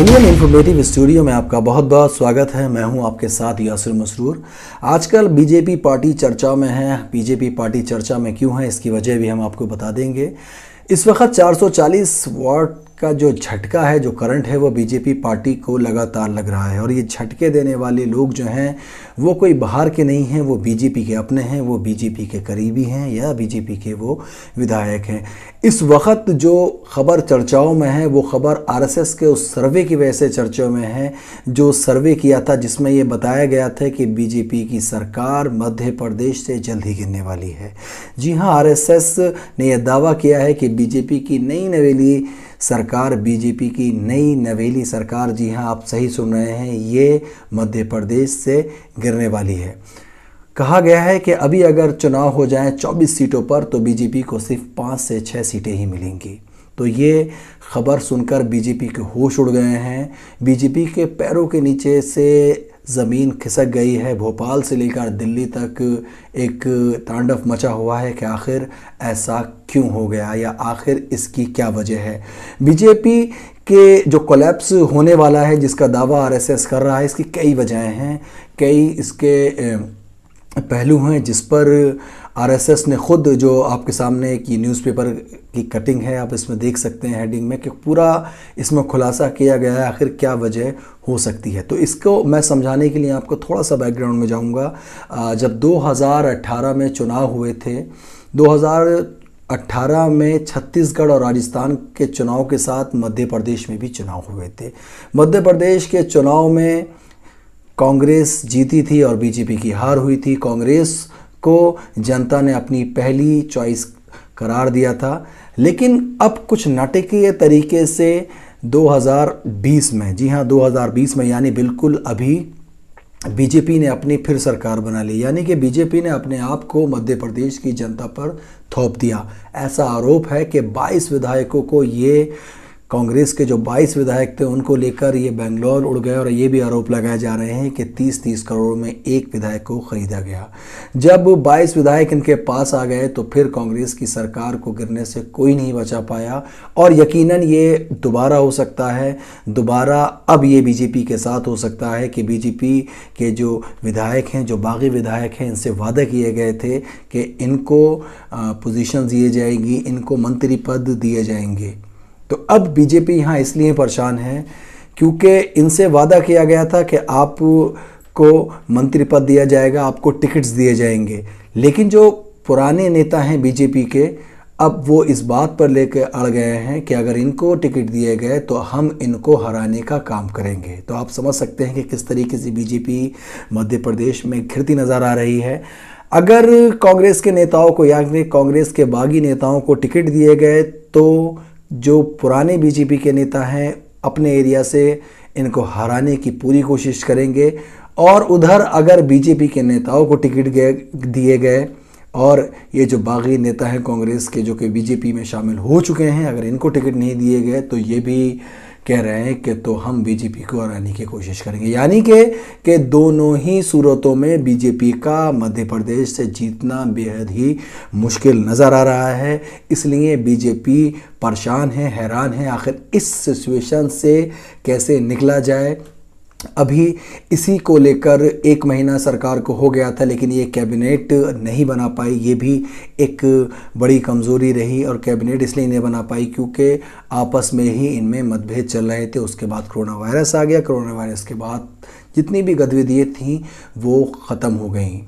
Indian informative studio में आपका बहुत बहुत स्वागत है मैं हूं आपके साथ यासिर मसरूर आजकल बीजेपी पार्टी चर्चा में है बीजेपी पार्टी चर्चा में क्यों है इसकी वजह भी हम आपको बता देंगे इस वक्त 440 वाट का जो झटका है जो करंट है वो बीजेपी पार्टी को लगातार लग रहा है और ये झटके देने वाले लोग जो हैं वो कोई बाहर के नहीं हैं वो बीजेपी के अपने हैं वो बीजेपी के करीबी हैं या बीजेपी के वो विधायक हैं इस वक्त जो खबर चर्चाओं में है वो खबर आरएसएस के उस सर्वे की वजह से चर्चाओं में है जो सर्वे किया था जिसमें ये बताया गया था कि बीजेपी की सरकार मध्य प्रदेश से जल्द ही गिरने वाली है जी हाँ आरएसएस ने यह दावा किया है कि बीजेपी की नई नवेली सरकार बीजेपी की नई नवेली सरकार जी हाँ आप सही सुन रहे हैं ये मध्य प्रदेश से गिरने वाली है कहा गया है कि अभी अगर चुनाव हो जाए 24 सीटों पर तो बीजेपी को सिर्फ पाँच से छः सीटें ही मिलेंगी तो ये खबर सुनकर बीजेपी के होश उड़ गए हैं बीजेपी के पैरों के नीचे से ज़मीन खिसक गई है भोपाल से लेकर दिल्ली तक एक तांडव मचा हुआ है कि आखिर ऐसा क्यों हो गया या आखिर इसकी क्या वजह है बीजेपी के जो कोलैप्स होने वाला है जिसका दावा आरएसएस कर रहा है इसकी कई वजहें हैं कई इसके पहलू हैं जिस पर आरएसएस ने खुद जो आपके सामने की न्यूज़पेपर की कटिंग है आप इसमें देख सकते हैं हेडिंग में कि पूरा इसमें खुलासा किया गया है आखिर क्या वजह हो सकती है तो इसको मैं समझाने के लिए आपको थोड़ा सा बैकग्राउंड में जाऊंगा जब 2018 में चुनाव हुए थे 2018 में छत्तीसगढ़ और राजस्थान के चुनाव के साथ मध्य प्रदेश में भी चुनाव हुए थे मध्य प्रदेश के चुनाव में कांग्रेस जीती थी और बीजेपी की हार हुई थी कांग्रेस को जनता ने अपनी पहली चॉइस करार दिया था लेकिन अब कुछ नाटकीय तरीके से 2020 में जी हाँ 2020 में यानी बिल्कुल अभी बीजेपी ने अपनी फिर सरकार बना ली यानी कि बीजेपी ने अपने आप को मध्य प्रदेश की जनता पर थोप दिया ऐसा आरोप है कि 22 विधायकों को ये कांग्रेस के जो 22 विधायक थे उनको लेकर ये बेंगलोर उड़ गए और ये भी आरोप लगाए जा रहे हैं कि 30-30 करोड़ में एक विधायक को खरीदा गया जब 22 विधायक इनके पास आ गए तो फिर कांग्रेस की सरकार को गिरने से कोई नहीं बचा पाया और यकीनन ये दोबारा हो सकता है दोबारा अब ये बीजेपी के साथ हो सकता है कि बीजेपी के जो विधायक हैं जो बागी विधायक हैं इनसे वादे किए गए थे कि इनको पोजिशन दिए जाएगी इनको मंत्री पद दिए जाएंगे तो अब बीजेपी यहाँ इसलिए परेशान है क्योंकि इनसे वादा किया गया था कि आप को मंत्री पद दिया जाएगा आपको टिकट्स दिए जाएंगे लेकिन जो पुराने नेता हैं बीजेपी के अब वो इस बात पर लेकर अड़ गए हैं कि अगर इनको टिकट दिए गए तो हम इनको हराने का काम करेंगे तो आप समझ सकते हैं कि किस तरीके से बीजेपी मध्य प्रदेश में घिरती नज़र आ रही है अगर कांग्रेस के नेताओं को या कांग्रेस के बागी नेताओं को टिकट दिए गए तो जो पुराने बीजेपी के नेता हैं अपने एरिया से इनको हराने की पूरी कोशिश करेंगे और उधर अगर बीजेपी के नेताओं को टिकट गए दिए गए और ये जो बागी नेता हैं कांग्रेस के जो कि बीजेपी में शामिल हो चुके हैं अगर इनको टिकट नहीं दिए गए तो ये भी कह रहे हैं कि तो हम बीजेपी को हराने की कोशिश करेंगे यानी कि कि दोनों ही सूरतों में बीजेपी का मध्य प्रदेश से जीतना बेहद ही मुश्किल नज़र आ रहा है इसलिए बीजेपी परेशान है हैरान है आखिर इस सिचुएशन से कैसे निकला जाए अभी इसी को लेकर एक महीना सरकार को हो गया था लेकिन ये कैबिनेट नहीं बना पाई ये भी एक बड़ी कमज़ोरी रही और कैबिनेट इसलिए नहीं बना पाई क्योंकि आपस में ही इनमें मतभेद चल रहे थे उसके बाद कोरोना वायरस आ गया कोरोना वायरस के बाद जितनी भी गतिविधियाँ थीं वो ख़त्म हो गई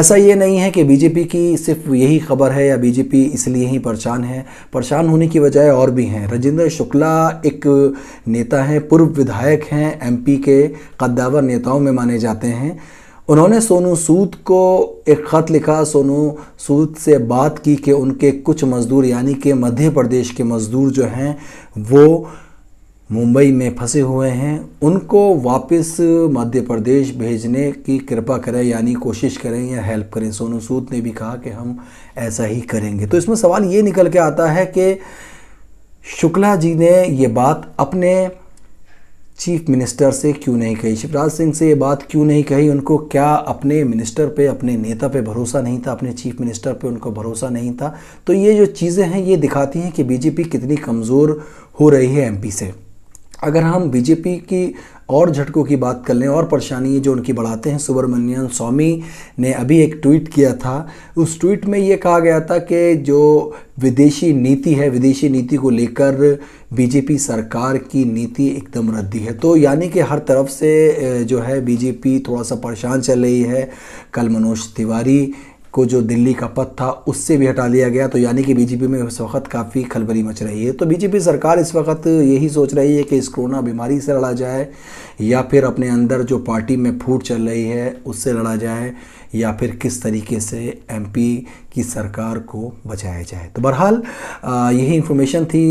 ऐसा ये नहीं है कि बीजेपी की सिर्फ यही खबर है या बीजेपी इसलिए ही परेशान है परेशान होने की वजह और भी हैं राजेंद्र शुक्ला एक नेता हैं पूर्व विधायक हैं एमपी के कद्दावर नेताओं में माने जाते हैं उन्होंने सोनू सूद को एक ख़त लिखा सोनू सूद से बात की कि उनके कुछ मज़दूर यानी कि मध्य प्रदेश के मज़दूर जो हैं वो मुंबई में फंसे हुए हैं उनको वापस मध्य प्रदेश भेजने की कृपा करें यानी कोशिश करें या हेल्प करें सोनू सूद ने भी कहा कि हम ऐसा ही करेंगे तो इसमें सवाल ये निकल के आता है कि शुक्ला जी ने ये बात अपने चीफ मिनिस्टर से क्यों नहीं कही शिवराज सिंह से ये बात क्यों नहीं कही उनको क्या अपने मिनिस्टर पे अपने नेता पे भरोसा नहीं था अपने चीफ मिनिस्टर पे उनको भरोसा नहीं था तो ये जो चीज़ें हैं ये दिखाती हैं कि बीजेपी कितनी कमज़ोर हो रही है एमपी से अगर हम बीजेपी की और झटकों की बात कर लें और परेशानी जो उनकी बढ़ाते हैं सुब्रमण्यन स्वामी ने अभी एक ट्वीट किया था उस ट्वीट में ये कहा गया था कि जो विदेशी नीति है विदेशी नीति को लेकर बीजेपी सरकार की नीति एकदम रद्दी है तो यानी कि हर तरफ से जो है बीजेपी थोड़ा सा परेशान चल रही है कल मनोज तिवारी को जो दिल्ली का पद था उससे भी हटा लिया गया तो यानी कि बीजेपी में इस वक्त काफ़ी खलबली मच रही है तो बीजेपी सरकार इस वक्त यही सोच रही है कि इस कोरोना बीमारी से लड़ा जाए या फिर अपने अंदर जो पार्टी में फूट चल रही है उससे लड़ा जाए या फिर किस तरीके से एमपी की सरकार को बचाया जाए तो बहरहाल यही इन्फॉर्मेशन थी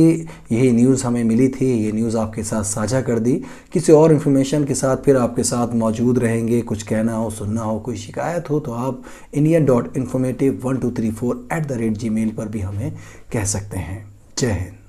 यही न्यूज़ हमें मिली थी ये न्यूज़ आपके साथ साझा कर दी किसी और इन्फॉर्मेशन के साथ फिर आपके साथ मौजूद रहेंगे कुछ कहना हो सुनना हो कोई शिकायत हो तो आप Indian dot informative one two three four at the rate Gmail पर भी हमें कह सकते हैं जय हिंद